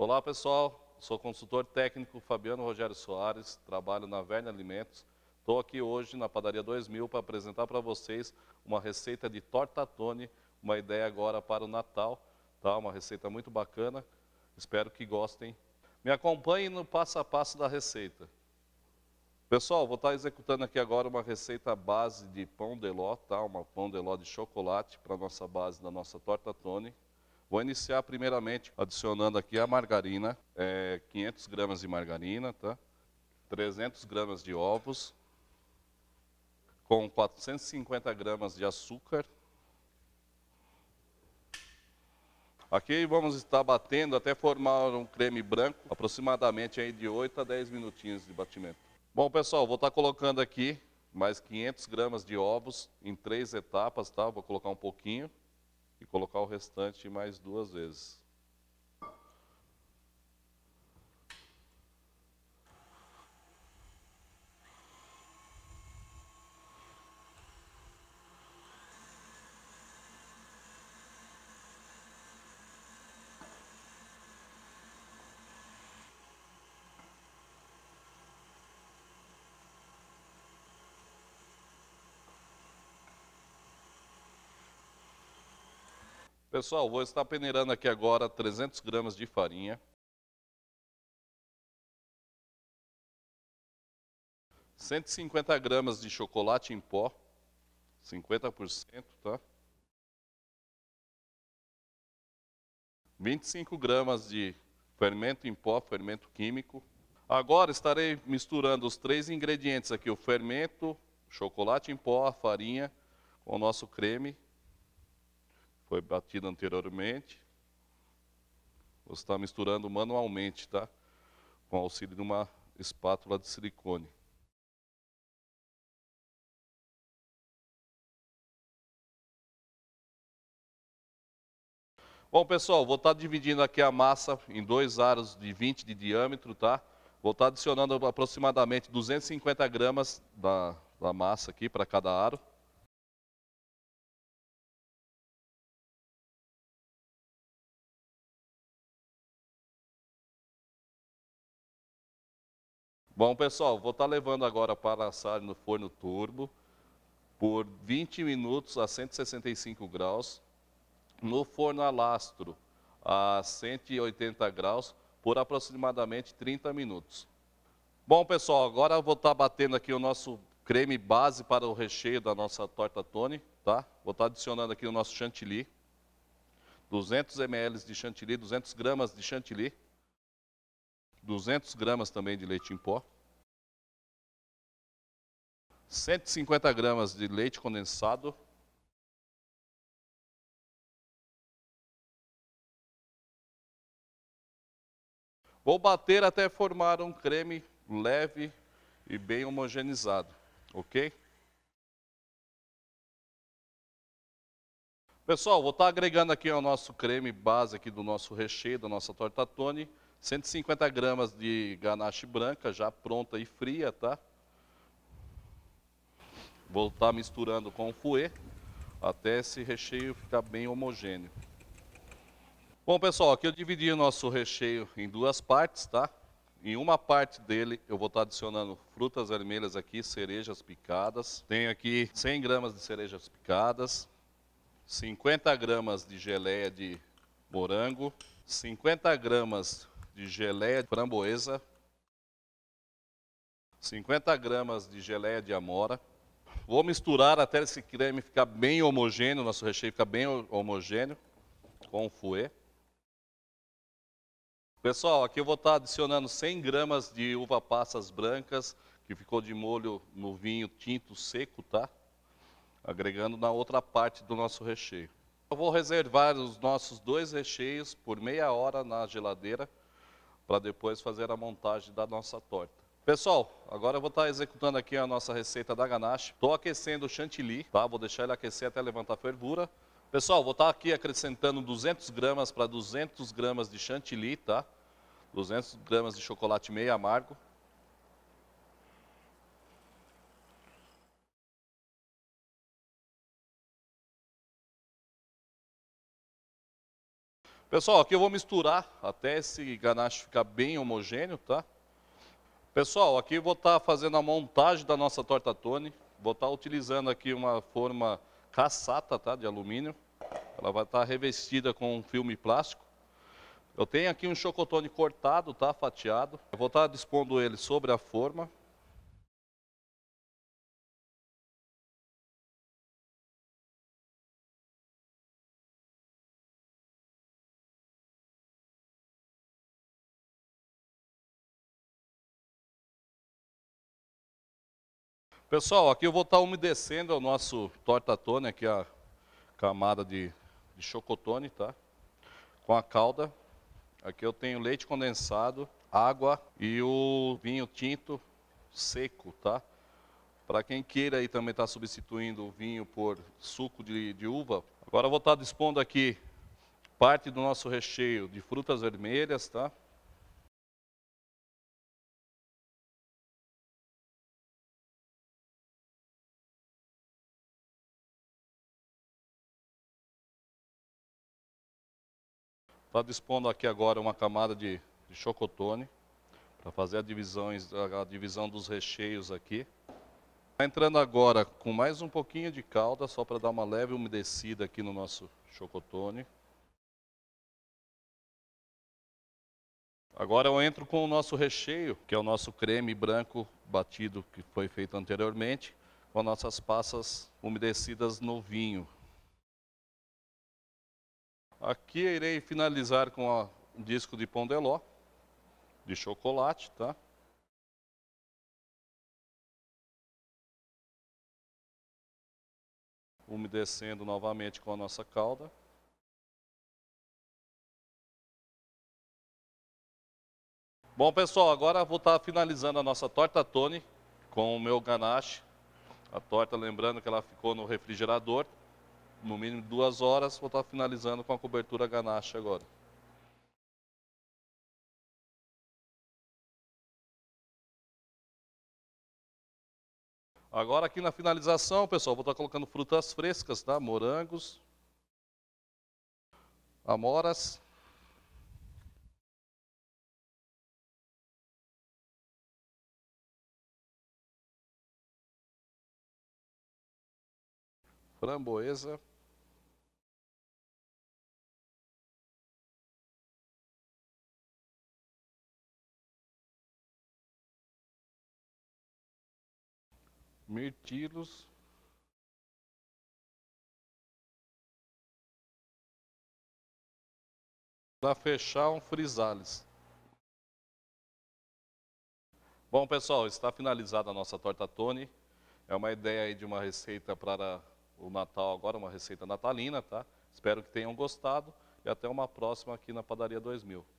Olá pessoal, sou consultor técnico Fabiano Rogério Soares, trabalho na Verne Alimentos. Estou aqui hoje na Padaria 2000 para apresentar para vocês uma receita de tortatone, uma ideia agora para o Natal, tá? uma receita muito bacana, espero que gostem. Me acompanhem no passo a passo da receita. Pessoal, vou estar tá executando aqui agora uma receita base de pão de ló, tá? Uma pão de ló de chocolate para nossa base da nossa torta Tony. Vou iniciar primeiramente adicionando aqui a margarina, é, 500 gramas de margarina, tá? 300 gramas de ovos, com 450 gramas de açúcar. Aqui vamos estar batendo até formar um creme branco, aproximadamente aí de 8 a 10 minutinhos de batimento. Bom, pessoal, vou estar colocando aqui mais 500 gramas de ovos em três etapas, tá? Vou colocar um pouquinho e colocar o restante mais duas vezes. Pessoal, vou estar peneirando aqui agora 300 gramas de farinha. 150 gramas de chocolate em pó, 50%, tá? 25 gramas de fermento em pó, fermento químico. Agora estarei misturando os três ingredientes aqui, o fermento, chocolate em pó, a farinha, com o nosso creme foi batido anteriormente. Você está misturando manualmente, tá? Com auxílio de uma espátula de silicone. Bom, pessoal, vou estar dividindo aqui a massa em dois aros de 20 de diâmetro, tá? Vou estar adicionando aproximadamente 250 gramas da, da massa aqui para cada aro. Bom, pessoal, vou estar tá levando agora para assar no forno turbo por 20 minutos a 165 graus, no forno alastro a 180 graus por aproximadamente 30 minutos. Bom, pessoal, agora vou estar tá batendo aqui o nosso creme base para o recheio da nossa torta Tony, tá? Vou estar tá adicionando aqui o nosso chantilly, 200 ml de chantilly, 200 gramas de chantilly. 200 gramas também de leite em pó, 150 gramas de leite condensado, Vou bater até formar um creme leve e bem homogeneizado, ok? Pessoal, vou estar agregando aqui ao nosso creme base aqui do nosso recheio, da nossa torta Tony. 150 gramas de ganache branca, já pronta e fria, tá? Vou estar tá misturando com o fouet até esse recheio ficar bem homogêneo. Bom, pessoal, aqui eu dividi o nosso recheio em duas partes, tá? Em uma parte dele eu vou estar tá adicionando frutas vermelhas aqui, cerejas picadas. Tenho aqui 100 gramas de cerejas picadas, 50 gramas de geleia de morango, 50 gramas de geleia de framboesa, 50 gramas de geleia de amora. Vou misturar até esse creme ficar bem homogêneo, nosso recheio ficar bem homogêneo com o fouet. Pessoal, aqui eu vou estar adicionando 100 gramas de uva passas brancas, que ficou de molho no vinho tinto seco, tá? Agregando na outra parte do nosso recheio. Eu vou reservar os nossos dois recheios por meia hora na geladeira para depois fazer a montagem da nossa torta. Pessoal, agora eu vou estar tá executando aqui a nossa receita da ganache. Estou aquecendo o chantilly, tá? Vou deixar ele aquecer até levantar a fervura. Pessoal, vou estar tá aqui acrescentando 200 gramas para 200 gramas de chantilly, tá? 200 gramas de chocolate meio amargo. Pessoal, aqui eu vou misturar até esse ganache ficar bem homogêneo, tá? Pessoal, aqui eu vou estar tá fazendo a montagem da nossa torta Tony. Vou estar tá utilizando aqui uma forma cassata, tá? De alumínio. Ela vai estar tá revestida com um filme plástico. Eu tenho aqui um chocotone cortado, tá? Fatiado. Eu vou estar tá dispondo ele sobre a forma. Pessoal, aqui eu vou estar umedecendo o nosso tortatone, aqui a camada de, de chocotone, tá? Com a calda. Aqui eu tenho leite condensado, água e o vinho tinto seco, tá? Para quem queira aí também estar tá substituindo o vinho por suco de, de uva. Agora eu vou estar dispondo aqui parte do nosso recheio de frutas vermelhas, tá? Está dispondo aqui agora uma camada de, de chocotone para fazer a, a, divisão dos recheios aqui. Está entrando agora com mais um pouquinho de calda, só para dar uma leve umedecida aqui no nosso chocotone. Agora eu entro com o nosso recheio, que é o nosso creme branco batido que foi feito anteriormente, com nossas passas umedecidas no vinho. Aqui irei finalizar com o um disco de pão de ló, de chocolate, tá? Umedecendo novamente com a nossa calda. Bom, pessoal, agora vou estar tá finalizando a nossa torta Tony com o meu ganache. A torta, lembrando que ela ficou no refrigerador no mínimo duas horas, vou estar finalizando com a cobertura ganache agora. Agora aqui na finalização, pessoal, vou estar colocando frutas frescas, tá? Morangos, amoras. Framboesa. mirtilos da fechar um frisales. Bom, pessoal, está finalizada a nossa torta Tony. É uma ideia de uma receita para o Natal agora, uma receita natalina, tá? Espero que tenham gostado e até uma próxima aqui na Padaria 2000.